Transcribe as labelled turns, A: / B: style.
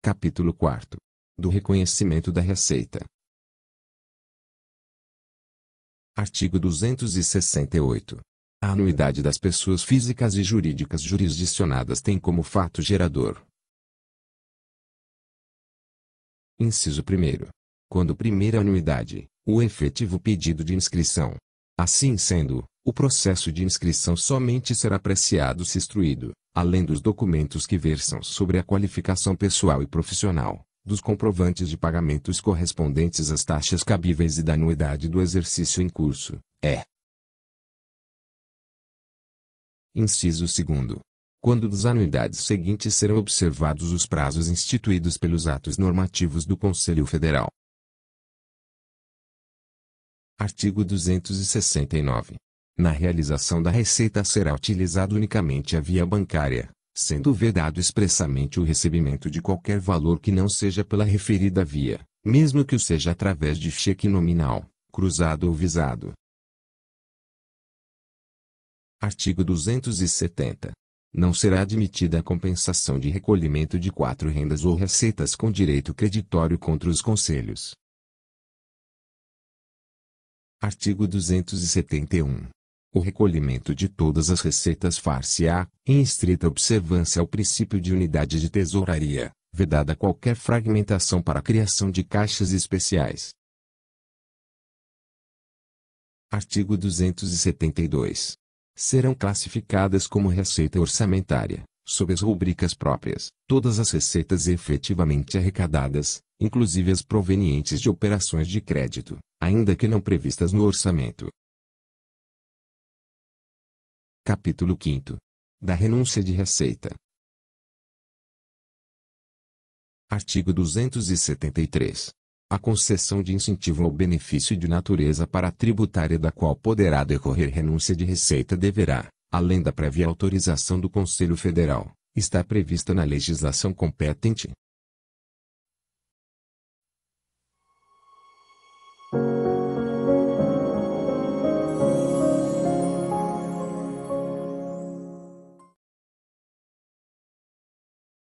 A: Capítulo 4 Do reconhecimento da receita. Artigo 268.
B: A anuidade das pessoas físicas e jurídicas jurisdicionadas tem como fato
A: gerador. Inciso 1. Quando primeira anuidade, o efetivo pedido de inscrição. Assim sendo, o
B: processo de inscrição somente será apreciado se instruído, além dos documentos que versam sobre a qualificação pessoal e profissional, dos comprovantes de pagamentos correspondentes às taxas cabíveis e da anuidade do exercício em curso. É. Inciso 2. Quando das anuidades seguintes serão observados os prazos instituídos pelos atos normativos do Conselho Federal. Artigo 269. Na realização da receita será utilizado unicamente a via bancária, sendo vedado expressamente o recebimento de qualquer valor que não seja pela referida via, mesmo que o seja através de cheque nominal, cruzado ou visado. Artigo 270. Não será admitida a compensação de recolhimento de quatro rendas ou receitas com direito creditório contra os conselhos. Artigo 271 o recolhimento de todas as receitas far-se-á, em estrita observância ao princípio de unidade de tesouraria, vedada qualquer fragmentação para a criação de caixas especiais. Artigo 272. Serão classificadas como receita orçamentária, sob as rubricas próprias, todas as receitas efetivamente arrecadadas, inclusive as provenientes de
A: operações de crédito, ainda que não previstas no orçamento, Capítulo 5 Da renúncia de receita. Artigo 273. A concessão
B: de incentivo ou benefício de natureza para tributária da qual poderá decorrer renúncia de receita deverá, além da prévia autorização do Conselho Federal, estar prevista na legislação competente,